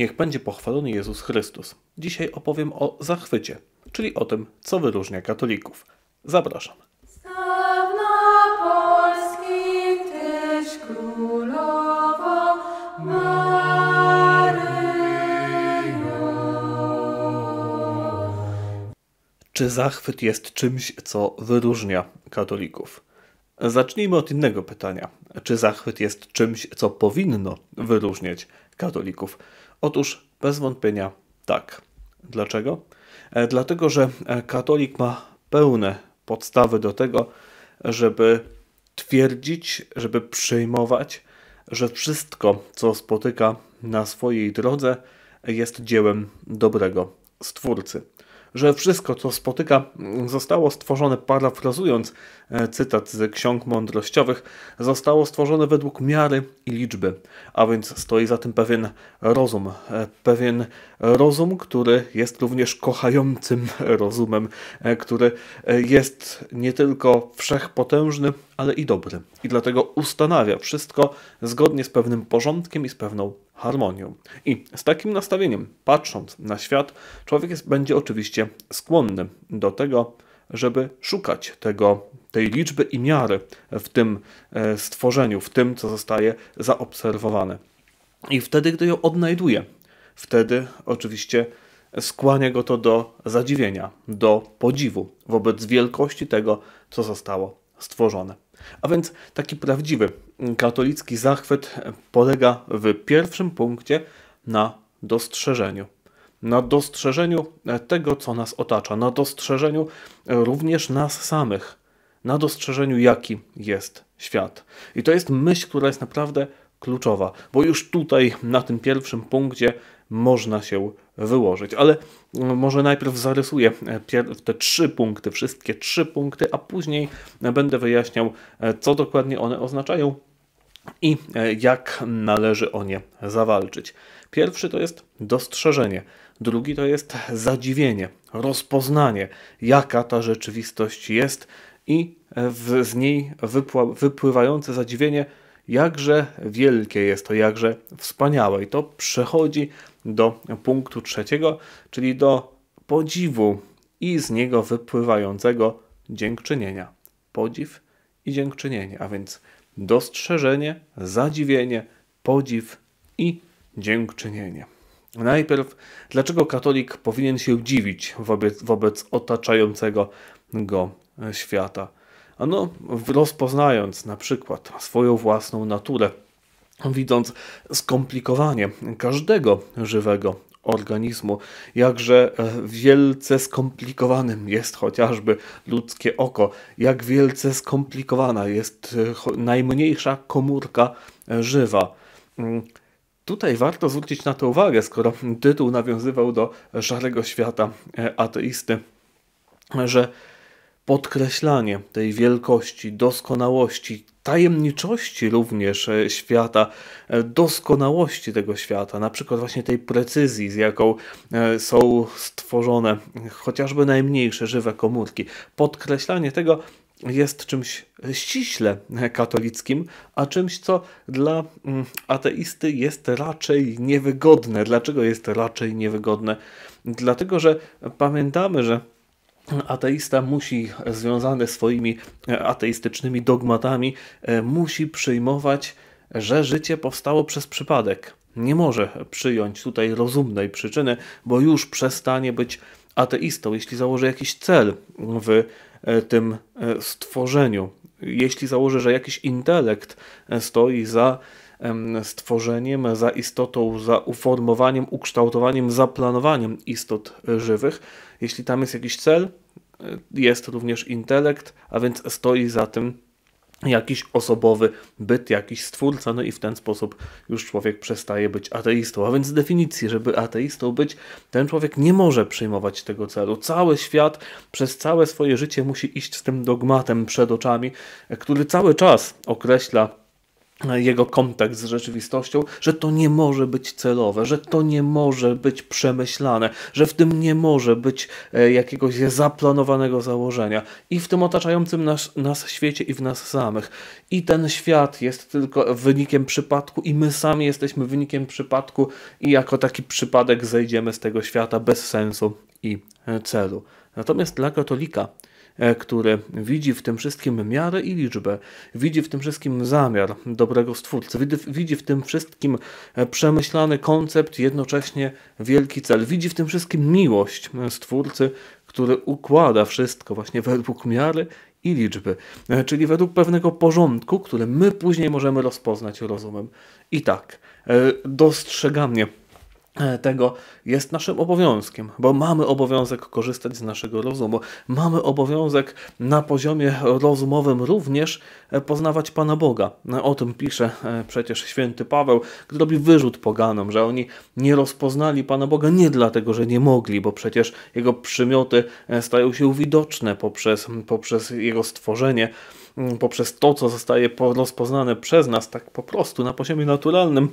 Niech będzie pochwalony Jezus Chrystus. Dzisiaj opowiem o zachwycie, czyli o tym, co wyróżnia katolików. Zapraszam. Czy zachwyt jest czymś, co wyróżnia katolików? Zacznijmy od innego pytania. Czy zachwyt jest czymś, co powinno wyróżniać katolików? Otóż bez wątpienia tak. Dlaczego? E, dlatego, że e, katolik ma pełne podstawy do tego, żeby twierdzić, żeby przyjmować, że wszystko, co spotyka na swojej drodze, jest dziełem dobrego Stwórcy że wszystko, co spotyka, zostało stworzone, parafrazując e, cytat z Ksiąg Mądrościowych, zostało stworzone według miary i liczby, a więc stoi za tym pewien rozum, e, pewien rozum, który jest również kochającym rozumem, e, który jest nie tylko wszechpotężny, ale i dobry. I dlatego ustanawia wszystko zgodnie z pewnym porządkiem i z pewną harmonią. I z takim nastawieniem, patrząc na świat, człowiek jest, będzie oczywiście skłonny do tego, żeby szukać tego, tej liczby i miary w tym e, stworzeniu, w tym, co zostaje zaobserwowane. I wtedy, gdy ją odnajduje, wtedy oczywiście skłania go to do zadziwienia, do podziwu wobec wielkości tego, co zostało stworzone. A więc taki prawdziwy katolicki zachwyt polega w pierwszym punkcie na dostrzeżeniu. Na dostrzeżeniu tego, co nas otacza, na dostrzeżeniu również nas samych, na dostrzeżeniu, jaki jest świat. I to jest myśl, która jest naprawdę kluczowa, bo już tutaj, na tym pierwszym punkcie, można się wyłożyć. Ale może najpierw zarysuję e, te trzy punkty, wszystkie trzy punkty, a później będę wyjaśniał, e, co dokładnie one oznaczają i e, jak należy o nie zawalczyć. Pierwszy to jest dostrzeżenie, drugi to jest zadziwienie, rozpoznanie, jaka ta rzeczywistość jest i w, z niej wypływające zadziwienie, jakże wielkie jest to, jakże wspaniałe. I to przechodzi do punktu trzeciego, czyli do podziwu i z niego wypływającego dziękczynienia. Podziw i dziękczynienie, a więc dostrzeżenie, zadziwienie, podziw i dziękczynienie. Najpierw, dlaczego katolik powinien się dziwić wobec, wobec otaczającego go świata? Ano, rozpoznając na przykład swoją własną naturę, widząc skomplikowanie każdego żywego organizmu, jakże e, wielce skomplikowanym jest chociażby ludzkie oko, jak wielce skomplikowana jest e, najmniejsza komórka e, żywa. Mm, tutaj warto zwrócić na to uwagę, skoro tytuł nawiązywał do szarego świata ateisty, że podkreślanie tej wielkości, doskonałości, tajemniczości również e, świata, e, doskonałości tego świata, na przykład właśnie tej precyzji, z jaką e, są stworzone chociażby najmniejsze żywe komórki. Podkreślanie tego jest czymś ściśle katolickim, a czymś, co dla mm, ateisty jest raczej niewygodne. Dlaczego jest raczej niewygodne? Dlatego, że pamiętamy, że ateista musi, związany swoimi e, ateistycznymi dogmatami, e, musi przyjmować, że życie powstało przez przypadek. Nie może przyjąć tutaj rozumnej przyczyny, bo już przestanie być ateistą, jeśli założy jakiś cel w e, tym stworzeniu, jeśli założy, że jakiś intelekt stoi za stworzeniem, za istotą, za uformowaniem, ukształtowaniem, zaplanowaniem istot żywych, jeśli tam jest jakiś cel, Y, jest również intelekt, a więc stoi za tym jakiś osobowy byt, jakiś stwórca, no i w ten sposób już człowiek przestaje być ateistą. A więc z definicji, żeby ateistą być, ten człowiek nie może przyjmować tego celu. Cały świat przez całe swoje życie musi iść z tym dogmatem przed oczami, który cały czas określa jego kontakt z rzeczywistością, że to nie może być celowe, że to nie może być przemyślane, że w tym nie może być e, jakiegoś zaplanowanego założenia i w tym otaczającym nas, nas świecie i w nas samych. I ten świat jest tylko wynikiem przypadku i my sami jesteśmy wynikiem przypadku i jako taki przypadek zejdziemy z tego świata bez sensu i e, celu. Natomiast dla katolika E, który widzi w tym wszystkim miarę i liczbę, widzi w tym wszystkim zamiar dobrego stwórcy, widzi w tym wszystkim e, przemyślany koncept, jednocześnie wielki cel, widzi w tym wszystkim miłość e, stwórcy, który układa wszystko właśnie według miary i liczby, czyli według pewnego porządku, który my później możemy rozpoznać rozumem. I tak, dostrzeganie E, tego jest naszym obowiązkiem, bo mamy obowiązek korzystać z naszego rozumu. Mamy obowiązek na poziomie rozumowym również e, poznawać Pana Boga. E, o tym pisze przecież święty Paweł, gdy robi wyrzut poganom, że oni nie rozpoznali Pana Boga nie dlatego, że nie mogli, bo przecież jego przymioty stają się widoczne poprzez, poprzez jego stworzenie poprzez to, co zostaje rozpoznane przez nas tak po prostu na poziomie naturalnym,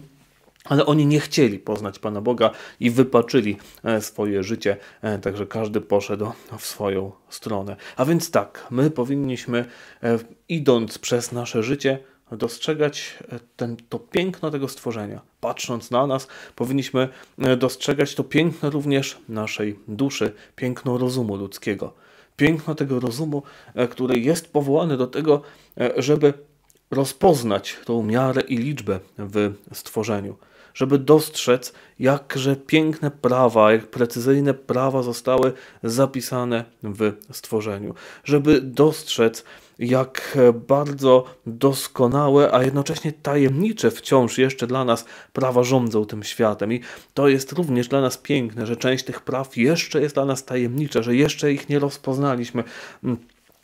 ale oni nie chcieli poznać Pana Boga i wypaczyli e, swoje życie, e, także każdy poszedł w swoją stronę. A więc tak, my powinniśmy, e, idąc przez nasze życie, dostrzegać ten, to piękno tego stworzenia. Patrząc na nas, powinniśmy dostrzegać to piękno również naszej duszy, piękno rozumu ludzkiego. Piękno tego rozumu, który jest powołany do tego, żeby rozpoznać tą miarę i liczbę w stworzeniu, żeby dostrzec, jakże piękne prawa, jak precyzyjne prawa zostały zapisane w stworzeniu, żeby dostrzec, jak bardzo doskonałe, a jednocześnie tajemnicze wciąż jeszcze dla nas prawa rządzą tym światem. I to jest również dla nas piękne, że część tych praw jeszcze jest dla nas tajemnicza, że jeszcze ich nie rozpoznaliśmy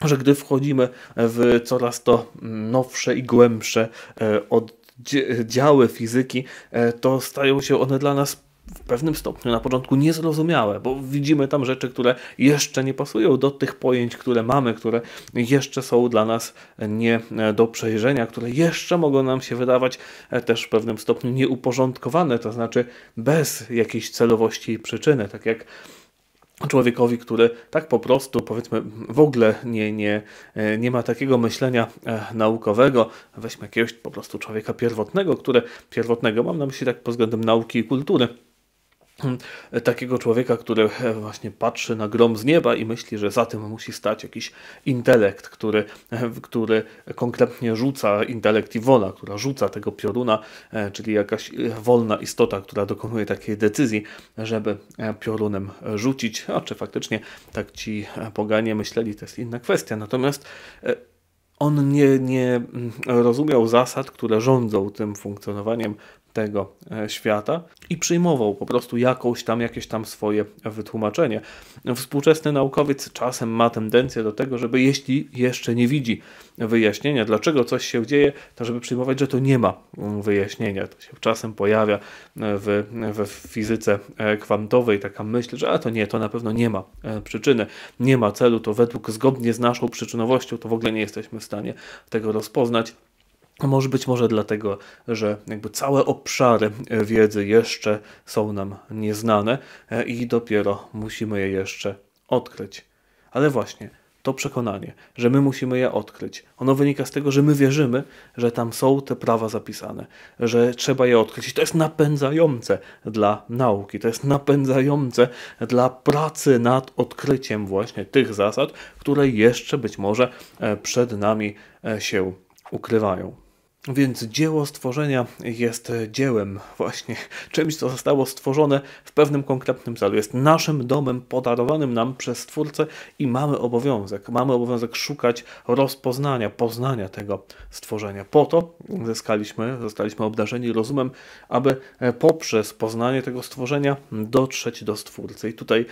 że gdy wchodzimy w coraz to nowsze i głębsze e, oddziały fizyki, e, to stają się one dla nas w pewnym stopniu na początku niezrozumiałe, bo widzimy tam rzeczy, które jeszcze nie pasują do tych pojęć, które mamy, które jeszcze są dla nas nie e, do przejrzenia, które jeszcze mogą nam się wydawać też w pewnym stopniu nieuporządkowane, to znaczy bez jakiejś celowości i przyczyny, tak jak człowiekowi, który tak po prostu, powiedzmy, w ogóle nie, nie, e, nie ma takiego myślenia e, naukowego. Weźmy jakiegoś po prostu człowieka pierwotnego, które pierwotnego mam na myśli tak pod względem nauki i kultury takiego człowieka, który właśnie patrzy na grom z nieba i myśli, że za tym musi stać jakiś intelekt, który, który konkretnie rzuca intelekt i wola, która rzuca tego pioruna, czyli jakaś wolna istota, która dokonuje takiej decyzji, żeby piorunem rzucić. A czy faktycznie tak ci poganie myśleli, to jest inna kwestia. Natomiast e, on nie, nie rozumiał zasad, które rządzą tym funkcjonowaniem tego e, świata i przyjmował po prostu jakąś tam, jakieś tam swoje wytłumaczenie. Współczesny naukowiec czasem ma tendencję do tego, żeby jeśli jeszcze nie widzi wyjaśnienia, dlaczego coś się dzieje, to żeby przyjmować, że to nie ma mm, wyjaśnienia. To się czasem pojawia e, w, w fizyce e, kwantowej taka myśl, że a to nie, to na pewno nie ma przyczyny, nie ma celu, to według zgodnie z naszą przyczynowością, to w ogóle nie jesteśmy w stanie tego rozpoznać. Może być może dlatego, że jakby całe obszary e, wiedzy jeszcze są nam nieznane e, i dopiero musimy je jeszcze odkryć. Ale właśnie to przekonanie, że my musimy je odkryć, ono wynika z tego, że my wierzymy, że tam są te prawa zapisane, że trzeba je odkryć. I to jest napędzające dla nauki, to jest napędzające dla pracy nad odkryciem właśnie tych zasad, które jeszcze być może e, przed nami się ukrywają. Więc dzieło stworzenia jest dziełem, właśnie czymś, co zostało stworzone w pewnym konkretnym celu. Jest naszym domem podarowanym nam przez Stwórcę i mamy obowiązek. Mamy obowiązek szukać rozpoznania, poznania tego stworzenia. Po to zyskaliśmy, zostaliśmy obdarzeni rozumem, aby poprzez poznanie tego stworzenia dotrzeć do Stwórcy. I tutaj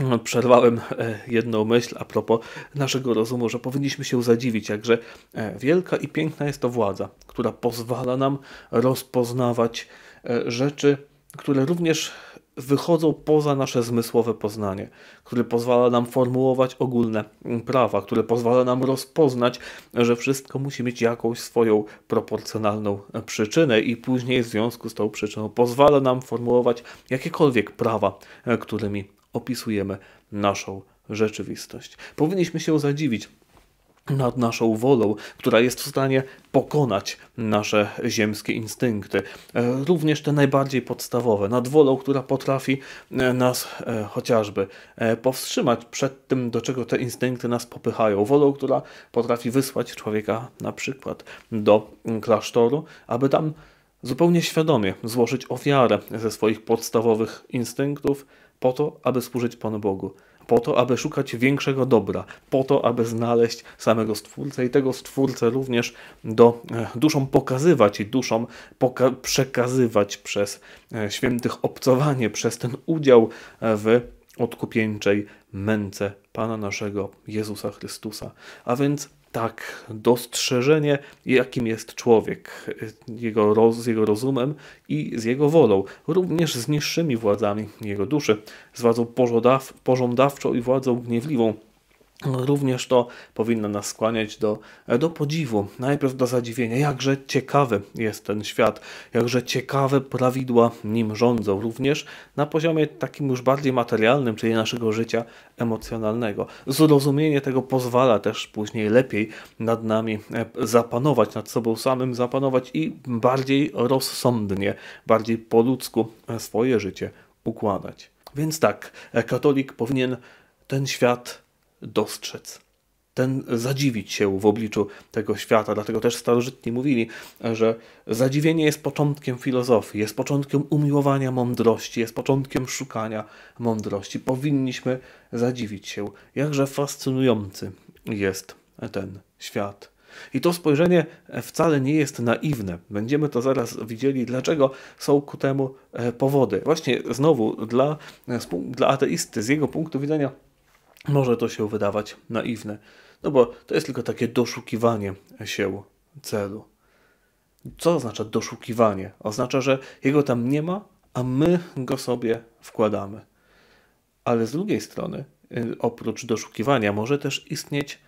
no, przerwałem e, jedną myśl a propos naszego rozumu, że powinniśmy się zadziwić, jakże e, wielka i piękna jest to władza, która pozwala nam rozpoznawać e, rzeczy, które również wychodzą poza nasze zmysłowe poznanie, które pozwala nam formułować ogólne prawa, które pozwala nam rozpoznać, że wszystko musi mieć jakąś swoją proporcjonalną przyczynę i później w związku z tą przyczyną pozwala nam formułować jakiekolwiek prawa, którymi opisujemy naszą rzeczywistość. Powinniśmy się zadziwić nad naszą wolą, która jest w stanie pokonać nasze ziemskie instynkty, e, również te najbardziej podstawowe, nad wolą, która potrafi e, nas e, chociażby powstrzymać przed tym, do czego te instynkty nas popychają, wolą, która potrafi wysłać człowieka na przykład do klasztoru, aby tam zupełnie świadomie złożyć ofiarę ze swoich podstawowych instynktów, po to, aby służyć Panu Bogu, po to, aby szukać większego dobra, po to, aby znaleźć samego Stwórcę i tego Stwórcę również do e, duszą pokazywać i duszą poka przekazywać przez e, świętych obcowanie, przez ten udział e, w odkupieńczej męce Pana naszego Jezusa Chrystusa. A więc tak dostrzeżenie, jakim jest człowiek, jego roz, z jego rozumem i z jego wolą, również z niższymi władzami jego duszy, z władzą pożądaw, pożądawczą i władzą gniewliwą, no, również to powinno nas skłaniać do, e, do podziwu, najpierw do zadziwienia, jakże ciekawy jest ten świat, jakże ciekawe prawidła nim rządzą, również na poziomie takim już bardziej materialnym, czyli naszego życia emocjonalnego. Zrozumienie tego pozwala też później lepiej nad nami e, zapanować, nad sobą samym zapanować i bardziej rozsądnie, bardziej po ludzku e, swoje życie układać. Więc tak, katolik powinien ten świat dostrzec, ten zadziwić się w obliczu tego świata. Dlatego też starożytni mówili, że zadziwienie jest początkiem filozofii, jest początkiem umiłowania mądrości, jest początkiem szukania mądrości. Powinniśmy zadziwić się, jakże fascynujący jest ten świat. I to spojrzenie wcale nie jest naiwne. Będziemy to zaraz widzieli, dlaczego są ku temu e, powody. Właśnie znowu dla, e, dla ateisty, z jego punktu widzenia, może to się wydawać naiwne, no bo to jest tylko takie doszukiwanie się celu. Co oznacza doszukiwanie? Oznacza, że jego tam nie ma, a my go sobie wkładamy. Ale z drugiej strony, y, oprócz doszukiwania, może też istnieć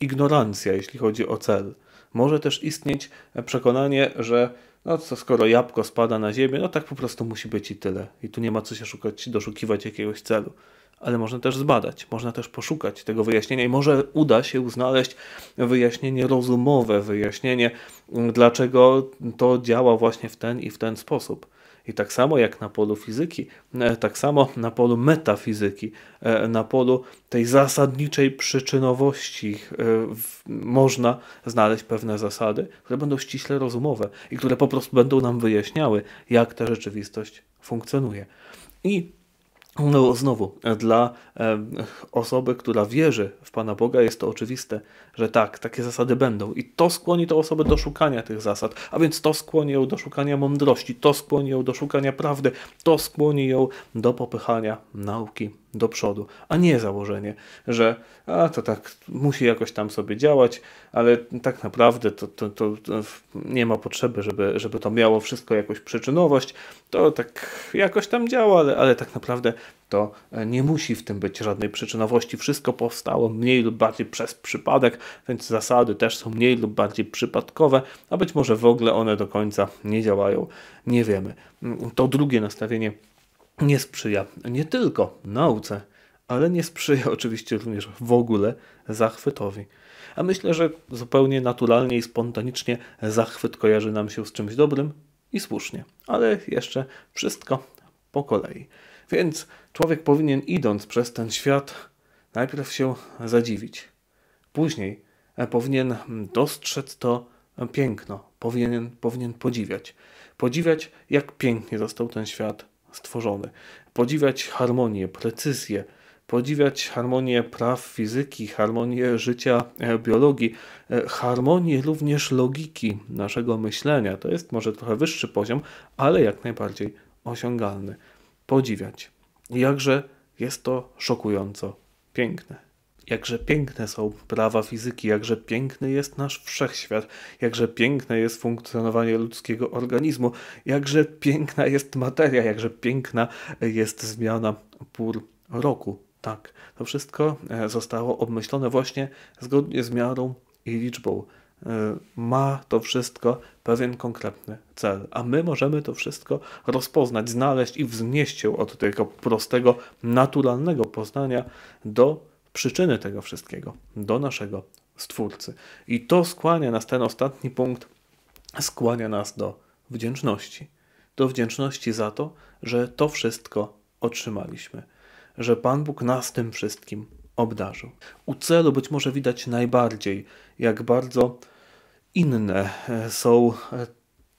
ignorancja, jeśli chodzi o cel. Może też istnieć przekonanie, że no co, skoro jabłko spada na ziemię, no tak po prostu musi być i tyle. I tu nie ma co się szukać, doszukiwać jakiegoś celu ale można też zbadać, można też poszukać tego wyjaśnienia i może uda się znaleźć wyjaśnienie rozumowe, wyjaśnienie, mm, dlaczego to działa właśnie w ten i w ten sposób. I tak samo jak na polu fizyki, e, tak samo na polu metafizyki, e, na polu tej zasadniczej przyczynowości e, można znaleźć pewne zasady, które będą ściśle rozumowe i które po prostu będą nam wyjaśniały, jak ta rzeczywistość funkcjonuje. I no, znowu, dla osoby, która wierzy w Pana Boga, jest to oczywiste, że tak, takie zasady będą. I to skłoni tę osobę do szukania tych zasad, a więc to skłoni ją do szukania mądrości, to skłoni ją do szukania prawdy, to skłoni ją do popychania nauki do przodu, a nie założenie, że a to tak musi jakoś tam sobie działać, ale tak naprawdę to, to, to, nie ma potrzeby, żeby, żeby to miało wszystko jakąś przyczynowość. To tak jakoś tam działa, ale, ale tak naprawdę to e, nie musi w tym być żadnej przyczynowości. Wszystko powstało mniej lub bardziej przez przypadek, więc zasady też są mniej lub bardziej przypadkowe, a być może w ogóle one do końca nie działają. Nie wiemy. To drugie nastawienie nie sprzyja nie tylko nauce, ale nie sprzyja oczywiście również w ogóle zachwytowi. A myślę, że zupełnie naturalnie i spontanicznie zachwyt kojarzy nam się z czymś dobrym i słusznie, ale jeszcze wszystko po kolei. Więc człowiek powinien idąc przez ten świat najpierw się zadziwić. Później e, powinien mm, dostrzec to piękno, powinien, powinien podziwiać. Podziwiać, jak pięknie został ten świat stworzony. Podziwiać harmonię, precyzję, podziwiać harmonię praw fizyki, harmonię życia e, biologii, e, harmonię również logiki naszego myślenia. To jest może trochę wyższy poziom, ale jak najbardziej osiągalny. Podziwiać. Jakże jest to szokująco piękne. Jakże piękne są prawa fizyki, jakże piękny jest nasz wszechświat, jakże piękne jest funkcjonowanie ludzkiego organizmu, jakże piękna jest materia, jakże piękna jest zmiana pór roku. Tak, to wszystko e, zostało obmyślone właśnie zgodnie z miarą i liczbą. E, ma to wszystko pewien konkretny cel, a my możemy to wszystko rozpoznać, znaleźć i wznieść się od tego prostego, naturalnego poznania do przyczyny tego wszystkiego do naszego Stwórcy. I to skłania nas, ten ostatni punkt, skłania nas do wdzięczności. Do wdzięczności za to, że to wszystko otrzymaliśmy, że Pan Bóg nas tym wszystkim obdarzył. U celu być może widać najbardziej, jak bardzo inne są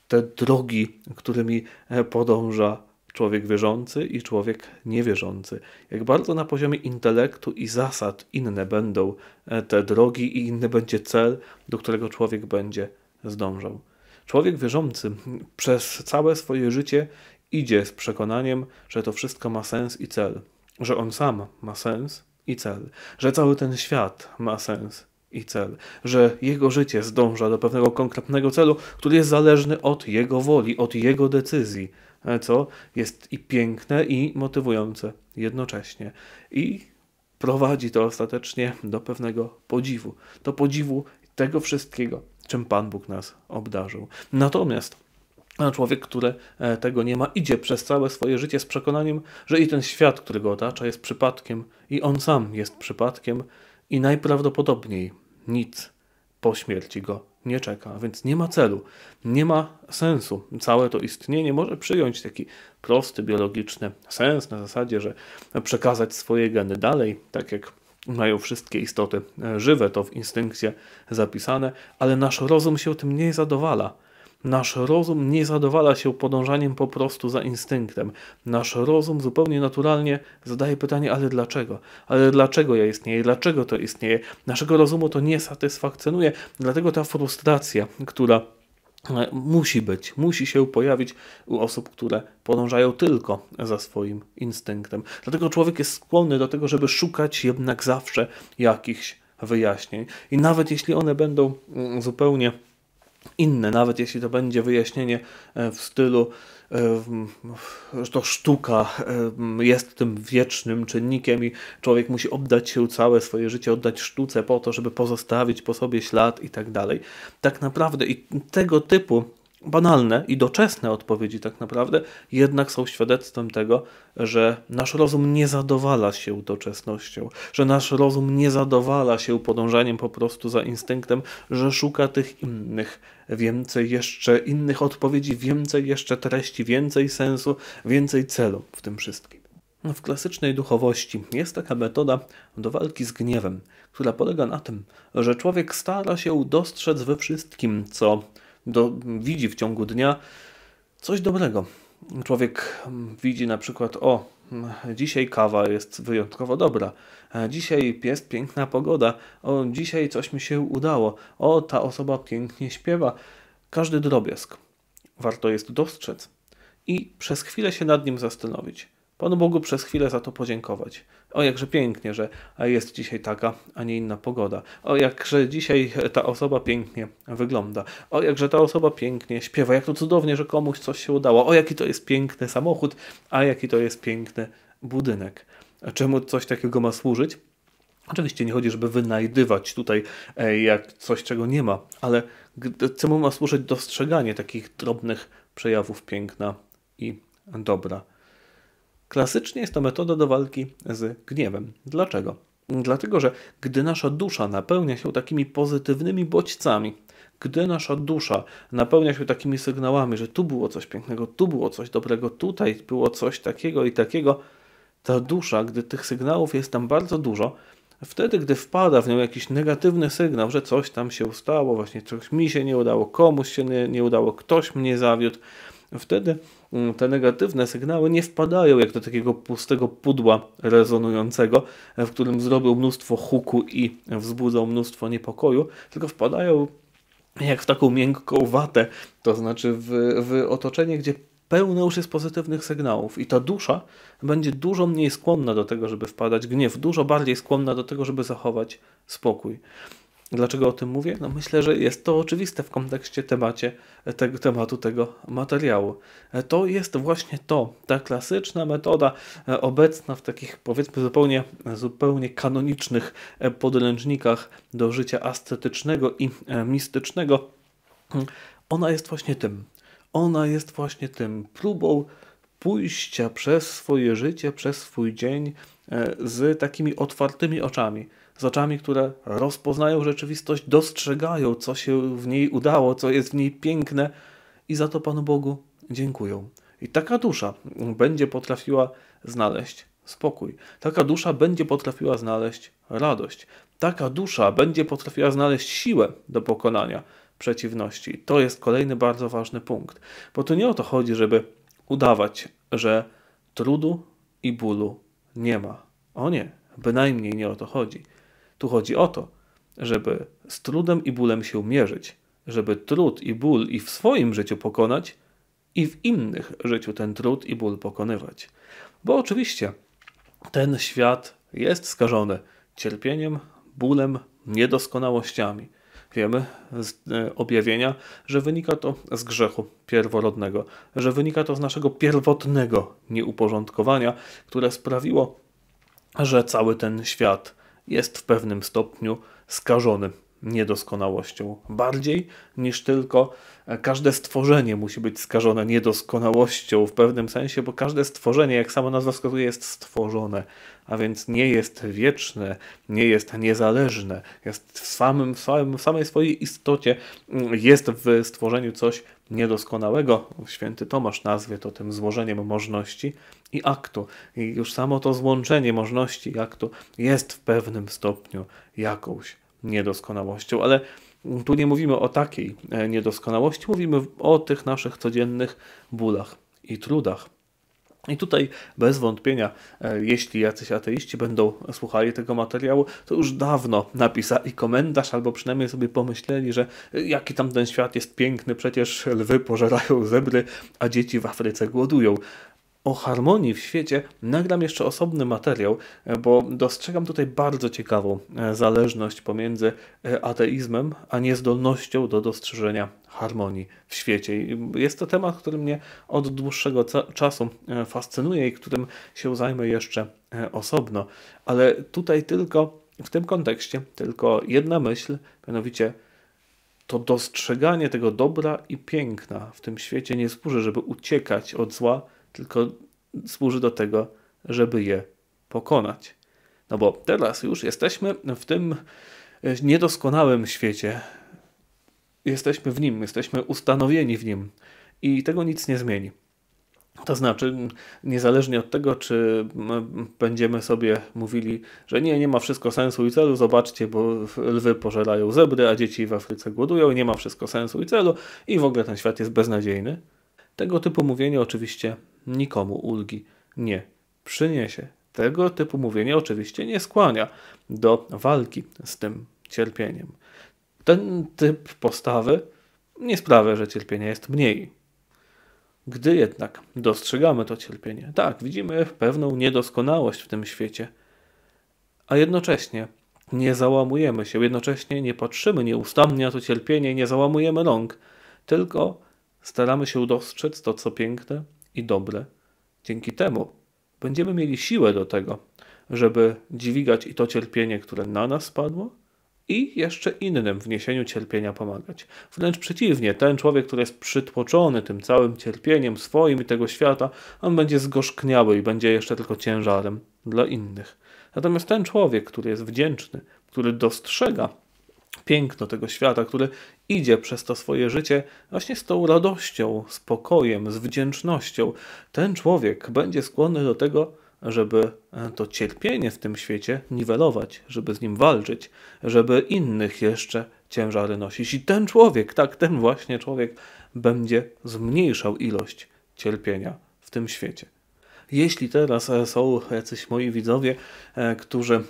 te drogi, którymi podąża człowiek wierzący i człowiek niewierzący. Jak bardzo na poziomie intelektu i zasad inne będą e, te drogi i inny będzie cel, do którego człowiek będzie zdążał. Człowiek wierzący przez całe swoje życie idzie z przekonaniem, że to wszystko ma sens i cel, że on sam ma sens i cel, że cały ten świat ma sens i cel, że jego życie zdąża do pewnego konkretnego celu, który jest zależny od jego woli, od jego decyzji E, co jest i piękne, i motywujące jednocześnie. I prowadzi to ostatecznie do pewnego podziwu, do podziwu tego wszystkiego, czym Pan Bóg nas obdarzył. Natomiast no, człowiek, który e, tego nie ma, idzie przez całe swoje życie z przekonaniem, że i ten świat, który go otacza, jest przypadkiem, i on sam jest przypadkiem, i najprawdopodobniej nic po śmierci go nie czeka, więc nie ma celu, nie ma sensu. Całe to istnienie może przyjąć taki prosty, biologiczny sens na zasadzie, że przekazać swoje geny dalej, tak jak mają wszystkie istoty e, żywe, to w instynkcie zapisane, ale nasz rozum się tym nie zadowala. Nasz rozum nie zadowala się podążaniem po prostu za instynktem. Nasz rozum zupełnie naturalnie zadaje pytanie, ale dlaczego? Ale dlaczego ja istnieję? Dlaczego to istnieje? Naszego rozumu to nie satysfakcjonuje, dlatego ta frustracja, która e, musi być, musi się pojawić u osób, które podążają tylko za swoim instynktem. Dlatego człowiek jest skłonny do tego, żeby szukać jednak zawsze jakichś wyjaśnień. I nawet jeśli one będą mm, zupełnie inne, nawet jeśli to będzie wyjaśnienie e, w stylu e, że to sztuka e, jest tym wiecznym czynnikiem i człowiek musi oddać się całe swoje życie, oddać sztuce po to, żeby pozostawić po sobie ślad i tak dalej. Tak naprawdę i tego typu banalne i doczesne odpowiedzi tak naprawdę, jednak są świadectwem tego, że nasz rozum nie zadowala się doczesnością, że nasz rozum nie zadowala się podążaniem po prostu za instynktem, że szuka tych innych, więcej jeszcze innych odpowiedzi, więcej jeszcze treści, więcej sensu, więcej celu w tym wszystkim. No, w klasycznej duchowości jest taka metoda do walki z gniewem, która polega na tym, że człowiek stara się dostrzec we wszystkim, co do, widzi w ciągu dnia coś dobrego. Człowiek mm, widzi na przykład, o, mm, dzisiaj kawa jest wyjątkowo dobra, e, dzisiaj jest piękna pogoda, o, dzisiaj coś mi się udało, o, ta osoba pięknie śpiewa. Każdy drobiazg warto jest dostrzec i przez chwilę się nad nim zastanowić. Panu Bogu przez chwilę za to podziękować. O, jakże pięknie, że jest dzisiaj taka, a nie inna pogoda. O, jakże dzisiaj ta osoba pięknie wygląda. O, jakże ta osoba pięknie śpiewa. Jak to cudownie, że komuś coś się udało. O, jaki to jest piękny samochód, a jaki to jest piękny budynek. Czemu coś takiego ma służyć? Oczywiście nie chodzi, żeby wynajdywać tutaj e, jak coś, czego nie ma, ale czemu ma służyć dostrzeganie takich drobnych przejawów piękna i dobra. Klasycznie jest to metoda do walki z gniewem. Dlaczego? Dlatego, że gdy nasza dusza napełnia się takimi pozytywnymi bodźcami, gdy nasza dusza napełnia się takimi sygnałami, że tu było coś pięknego, tu było coś dobrego, tutaj było coś takiego i takiego, ta dusza, gdy tych sygnałów jest tam bardzo dużo, wtedy, gdy wpada w nią jakiś negatywny sygnał, że coś tam się stało, właśnie coś mi się nie udało, komuś się nie, nie udało, ktoś mnie zawiódł, wtedy mm, te negatywne sygnały nie wpadają jak do takiego pustego pudła rezonującego, w którym zrobił mnóstwo huku i wzbudzał mnóstwo niepokoju, tylko wpadają jak w taką miękką watę, to znaczy w, w otoczenie, gdzie pełne już jest pozytywnych sygnałów i ta dusza będzie dużo mniej skłonna do tego, żeby wpadać w gniew, dużo bardziej skłonna do tego, żeby zachować spokój. Dlaczego o tym mówię? No myślę, że jest to oczywiste w kontekście temacie, e, tego tematu tego materiału. E, to jest właśnie to, ta klasyczna metoda e, obecna w takich powiedzmy zupełnie, zupełnie kanonicznych podręcznikach do życia ascetycznego i mistycznego. Ona jest właśnie tym. Ona jest właśnie tym próbą pójścia przez swoje życie, przez swój dzień z takimi otwartymi oczami z oczami, które rozpoznają rzeczywistość, dostrzegają, co się w niej udało, co jest w niej piękne i za to Panu Bogu dziękują. I taka dusza będzie potrafiła znaleźć spokój. Taka dusza będzie potrafiła znaleźć radość. Taka dusza będzie potrafiła znaleźć siłę do pokonania przeciwności. To jest kolejny bardzo ważny punkt, bo tu nie o to chodzi, żeby udawać, że trudu i bólu nie ma. O nie, bynajmniej nie o to chodzi. Tu chodzi o to, żeby z trudem i bólem się mierzyć, żeby trud i ból i w swoim życiu pokonać, i w innych życiu ten trud i ból pokonywać. Bo oczywiście ten świat jest skażony cierpieniem, bólem, niedoskonałościami. Wiemy z e, objawienia, że wynika to z grzechu pierworodnego, że wynika to z naszego pierwotnego nieuporządkowania, które sprawiło, że cały ten świat jest w pewnym stopniu skażony niedoskonałością. Bardziej niż tylko e, każde stworzenie musi być skażone niedoskonałością w pewnym sensie, bo każde stworzenie, jak sama nazwa wskazuje, jest stworzone, a więc nie jest wieczne, nie jest niezależne, jest w, samym, w, samym, w samej swojej istocie, mm, jest w stworzeniu coś niedoskonałego. Święty Tomasz nazwie to tym złożeniem możności i aktu. I już samo to złączenie możności i aktu jest w pewnym stopniu jakąś niedoskonałością, ale tu nie mówimy o takiej e, niedoskonałości, mówimy o tych naszych codziennych bólach i trudach. I tutaj bez wątpienia, e, jeśli jacyś ateiści będą słuchali tego materiału, to już dawno napisali komentarz, albo przynajmniej sobie pomyśleli, że e, jaki tam ten świat jest piękny, przecież lwy pożerają zebry, a dzieci w Afryce głodują o harmonii w świecie nagram jeszcze osobny materiał, e, bo dostrzegam tutaj bardzo ciekawą e, zależność pomiędzy e, ateizmem a niezdolnością do dostrzeżenia harmonii w świecie. Jest to temat, który mnie od dłuższego czasu fascynuje i którym się zajmę jeszcze osobno, ale tutaj tylko w tym kontekście tylko jedna myśl, mianowicie to dostrzeganie tego dobra i piękna w tym świecie nie służy, żeby uciekać od zła, tylko służy do tego, żeby je pokonać. No bo teraz już jesteśmy w tym e, niedoskonałym świecie. Jesteśmy w nim, jesteśmy ustanowieni w nim i tego nic nie zmieni. To znaczy, niezależnie od tego, czy będziemy sobie mówili, że nie, nie ma wszystko sensu i celu, zobaczcie, bo lwy pożerają zebry, a dzieci w Afryce głodują, nie ma wszystko sensu i celu i w ogóle ten świat jest beznadziejny tego typu mówienie oczywiście nikomu ulgi nie przyniesie. Tego typu mówienie oczywiście nie skłania do walki z tym cierpieniem. Ten typ postawy nie sprawia, że cierpienie jest mniej. Gdy jednak dostrzegamy to cierpienie, tak, widzimy pewną niedoskonałość w tym świecie, a jednocześnie nie załamujemy się, jednocześnie nie patrzymy nieustannie na to cierpienie, nie załamujemy rąk, tylko Staramy się dostrzec to, co piękne i dobre. Dzięki temu będziemy mieli siłę do tego, żeby dźwigać i to cierpienie, które na nas spadło, i jeszcze innym w niesieniu cierpienia pomagać. Wręcz przeciwnie, ten człowiek, który jest przytłoczony tym całym cierpieniem swoim i tego świata, on będzie zgorzkniały i będzie jeszcze tylko ciężarem dla innych. Natomiast ten człowiek, który jest wdzięczny, który dostrzega piękno tego świata, który idzie przez to swoje życie właśnie z tą radością, spokojem, z wdzięcznością. Ten człowiek będzie skłonny do tego, żeby e, to cierpienie w tym świecie niwelować, żeby z nim walczyć, żeby innych jeszcze ciężary nosić. I ten człowiek, tak, ten właśnie człowiek będzie zmniejszał ilość cierpienia w tym świecie. Jeśli teraz e, są jacyś moi widzowie, e, którzy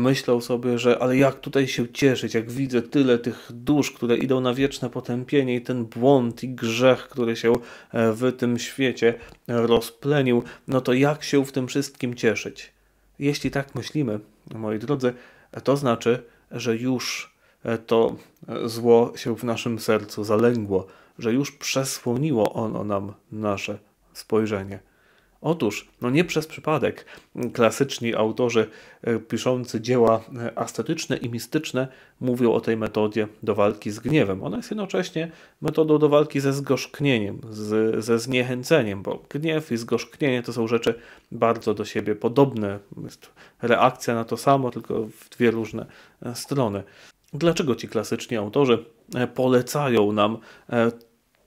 myślał sobie, że ale jak tutaj się cieszyć, jak widzę tyle tych dusz, które idą na wieczne potępienie i ten błąd i grzech, który się e, w tym świecie rozplenił, no to jak się w tym wszystkim cieszyć? Jeśli tak myślimy, moi drodzy, to znaczy, że już e, to e, zło się w naszym sercu zalęgło, że już przesłoniło ono nam nasze spojrzenie. Otóż, no nie przez przypadek klasyczni autorzy e, piszący dzieła e, astetyczne i mistyczne mówią o tej metodzie do walki z gniewem. Ona jest jednocześnie metodą do walki ze zgorzknieniem, z, ze zniechęceniem, bo gniew i zgorzknienie to są rzeczy bardzo do siebie podobne. Jest reakcja na to samo, tylko w dwie różne e, strony. Dlaczego ci klasyczni autorzy polecają nam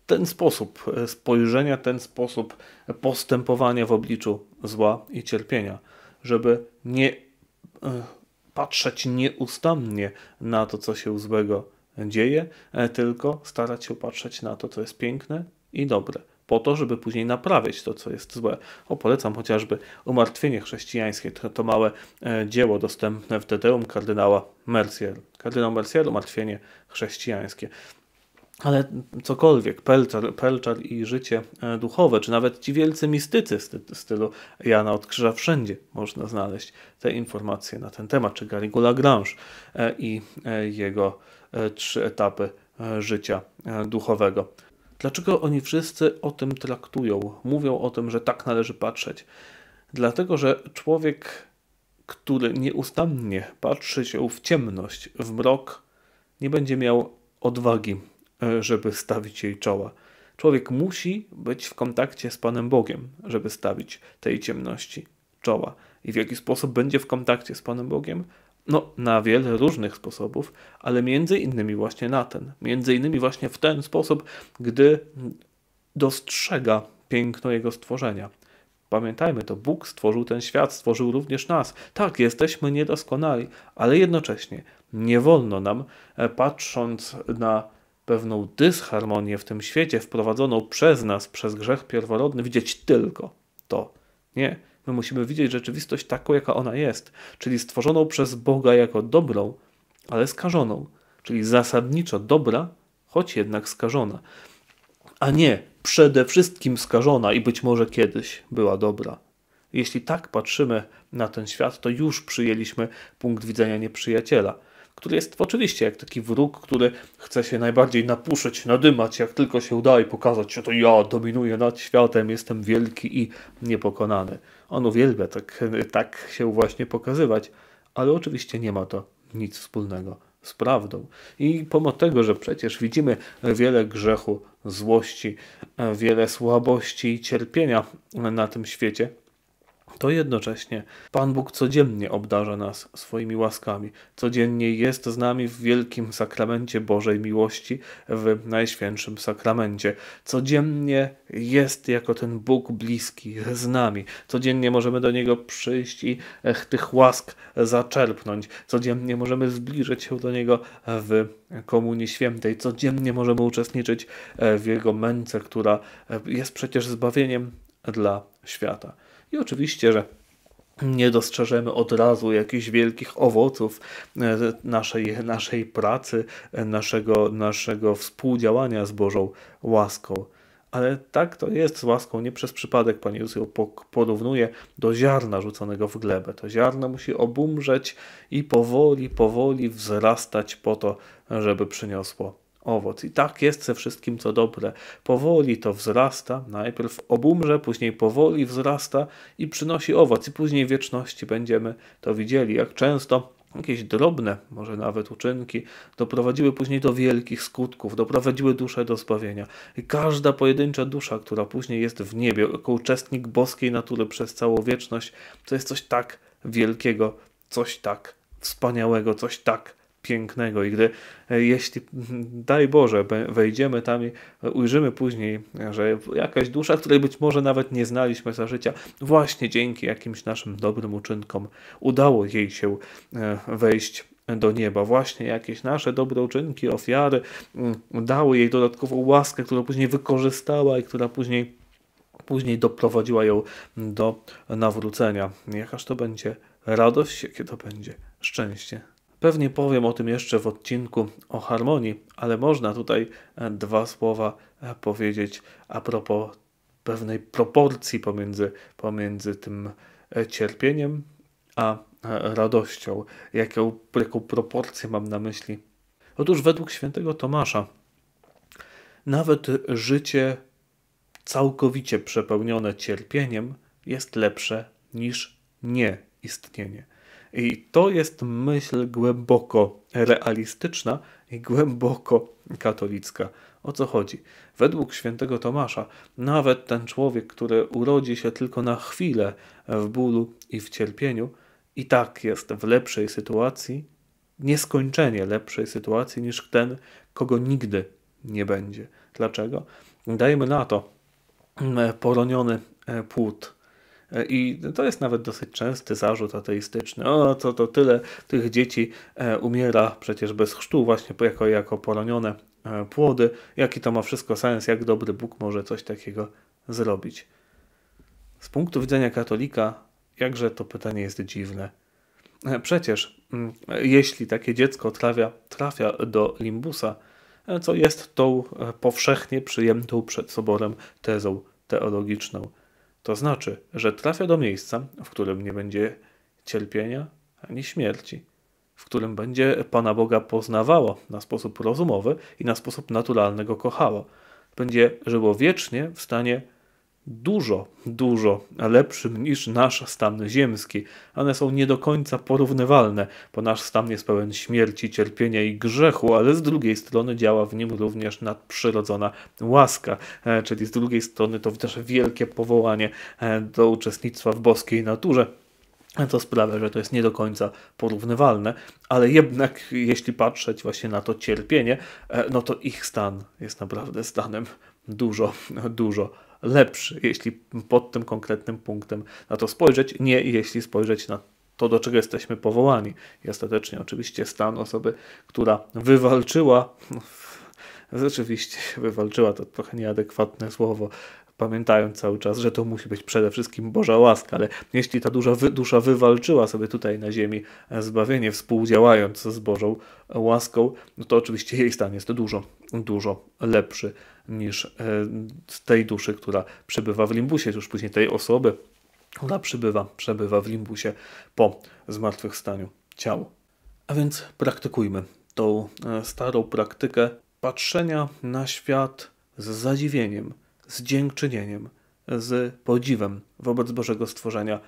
ten sposób e, spojrzenia, ten sposób postępowania w obliczu zła i cierpienia, żeby nie e, patrzeć nieustannie na to, co się złego dzieje, e, tylko starać się patrzeć na to, co jest piękne i dobre, po to, żeby później naprawiać to, co jest złe. O, polecam chociażby Umartwienie chrześcijańskie, to, to małe dzieło dostępne w Dedeum kardynała Mercier. Kardynał Mercier, Umartwienie chrześcijańskie ale cokolwiek, Pelczar, Pelczar i życie e, duchowe, czy nawet ci wielcy mistycy w stylu Jana od Krzyża, wszędzie można znaleźć te informacje na ten temat, czy Garrigo Lagrange e, i e, jego trzy etapy życia duchowego. Dlaczego oni wszyscy o tym traktują, mówią o tym, że tak należy patrzeć? Dlatego, że człowiek, który nieustannie patrzy się w ciemność, w mrok, nie będzie miał odwagi E, żeby stawić jej czoła. Człowiek musi być w kontakcie z Panem Bogiem, żeby stawić tej ciemności czoła. I w jaki sposób będzie w kontakcie z Panem Bogiem? No, na wiele różnych sposobów, ale między innymi właśnie na ten. Między innymi właśnie w ten sposób, gdy dostrzega piękno Jego stworzenia. Pamiętajmy to, Bóg stworzył ten świat, stworzył również nas. Tak, jesteśmy niedoskonali, ale jednocześnie nie wolno nam, e, patrząc na pewną dysharmonię w tym świecie wprowadzoną przez nas, przez grzech pierworodny, widzieć tylko to. Nie. My musimy widzieć rzeczywistość taką, jaka ona jest, czyli stworzoną przez Boga jako dobrą, ale skażoną, czyli zasadniczo dobra, choć jednak skażona, a nie przede wszystkim skażona i być może kiedyś była dobra. Jeśli tak patrzymy na ten świat, to już przyjęliśmy punkt widzenia nieprzyjaciela który jest oczywiście jak taki wróg, który chce się najbardziej napuszyć, nadymać, jak tylko się uda i pokazać, że to ja dominuję nad światem, jestem wielki i niepokonany. On uwielbia tak, tak się właśnie pokazywać, ale oczywiście nie ma to nic wspólnego z prawdą. I pomimo tego, że przecież widzimy wiele grzechu, złości, wiele słabości i cierpienia na tym świecie, to jednocześnie Pan Bóg codziennie obdarza nas swoimi łaskami, codziennie jest z nami w wielkim sakramencie Bożej miłości, w Najświętszym Sakramencie. Codziennie jest jako ten Bóg bliski z nami, codziennie możemy do Niego przyjść i tych łask zaczerpnąć, codziennie możemy zbliżyć się do Niego w Komunii Świętej, codziennie możemy uczestniczyć e, w Jego męce, która e, jest przecież zbawieniem dla świata. I oczywiście, że nie dostrzeżemy od razu jakichś wielkich owoców e, naszej, naszej pracy, e, naszego, naszego współdziałania z Bożą łaską. Ale tak to jest z łaską, nie przez przypadek Pan Jezus ją porównuje do ziarna rzuconego w glebę. To ziarno musi obumrzeć i powoli, powoli wzrastać po to, żeby przyniosło owoc. I tak jest ze wszystkim, co dobre. Powoli to wzrasta, najpierw obumrze, później powoli wzrasta i przynosi owoc. I później w wieczności będziemy to widzieli, jak często jakieś drobne, może nawet uczynki, doprowadziły później do wielkich skutków, doprowadziły duszę do zbawienia. I każda pojedyncza dusza, która później jest w niebie, jako uczestnik boskiej natury przez całą wieczność, to jest coś tak wielkiego, coś tak wspaniałego, coś tak pięknego i gdy, e, jeśli, daj Boże, wejdziemy tam i ujrzymy później, że jakaś dusza, której być może nawet nie znaliśmy za życia, właśnie dzięki jakimś naszym dobrym uczynkom udało jej się e, wejść do nieba. Właśnie jakieś nasze dobre uczynki, ofiary dały jej dodatkową łaskę, którą później wykorzystała i która później, później doprowadziła ją do nawrócenia. Jakaż to będzie radość, jakie to będzie szczęście. Pewnie powiem o tym jeszcze w odcinku o harmonii, ale można tutaj e, dwa słowa e, powiedzieć a propos pewnej proporcji pomiędzy, pomiędzy tym e, cierpieniem a radością. Jaką, jaką proporcję mam na myśli? Otóż według świętego Tomasza nawet życie całkowicie przepełnione cierpieniem jest lepsze niż nieistnienie. I to jest myśl głęboko realistyczna i głęboko katolicka. O co chodzi? Według świętego Tomasza, nawet ten człowiek, który urodzi się tylko na chwilę w bólu i w cierpieniu, i tak jest w lepszej sytuacji, nieskończenie lepszej sytuacji niż ten, kogo nigdy nie będzie. Dlaczego? Dajmy na to mm, poroniony e, płód E, I to jest nawet dosyć częsty zarzut ateistyczny. O, co to tyle tych dzieci e, umiera przecież bez chrztu, właśnie jako, jako poronione e, płody. Jaki to ma wszystko sens, jak dobry Bóg może coś takiego zrobić? Z punktu widzenia katolika, jakże to pytanie jest dziwne. Przecież, mm, jeśli takie dziecko trafia, trafia do limbusa, co jest tą powszechnie przyjętą przed soborem tezą teologiczną. To znaczy, że trafia do miejsca, w którym nie będzie cierpienia ani śmierci, w którym będzie Pana Boga poznawało na sposób rozumowy i na sposób naturalnego kochało. Będzie żyło wiecznie w stanie dużo, dużo lepszym niż nasz stan ziemski. One są nie do końca porównywalne, bo nasz stan jest pełen śmierci, cierpienia i grzechu, ale z drugiej strony działa w nim również nadprzyrodzona łaska, e, czyli z drugiej strony to też wielkie powołanie e, do uczestnictwa w boskiej naturze to e, sprawia, że to jest nie do końca porównywalne, ale jednak jeśli patrzeć właśnie na to cierpienie, no to ich stan jest naprawdę stanem dużo, dużo lepszy, jeśli pod tym konkretnym punktem na to spojrzeć, nie jeśli spojrzeć na to, do czego jesteśmy powołani. I ostatecznie oczywiście stan osoby, która wywalczyła, no, rzeczywiście wywalczyła, to trochę nieadekwatne słowo, Pamiętając cały czas, że to musi być przede wszystkim Boża łaska, ale jeśli ta duża wy, dusza wywalczyła sobie tutaj na ziemi zbawienie, współdziałając z Bożą łaską, no to oczywiście jej stan jest dużo, dużo lepszy niż e, tej duszy, która przebywa w limbusie, już później tej osoby, ona przybywa, przebywa w limbusie po zmartwychwstaniu ciała. A więc praktykujmy tą e, starą praktykę patrzenia na świat z zadziwieniem, z dziękczynieniem, z podziwem wobec Bożego stworzenia.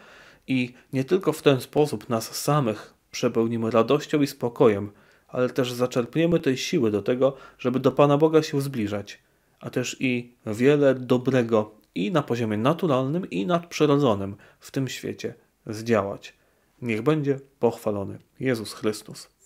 I nie tylko w ten sposób nas samych przepełnimy radością i spokojem, ale też zaczerpniemy tej siły do tego, żeby do Pana Boga się zbliżać, a też i wiele dobrego i na poziomie naturalnym i nadprzyrodzonym w tym świecie zdziałać. Niech będzie pochwalony Jezus Chrystus.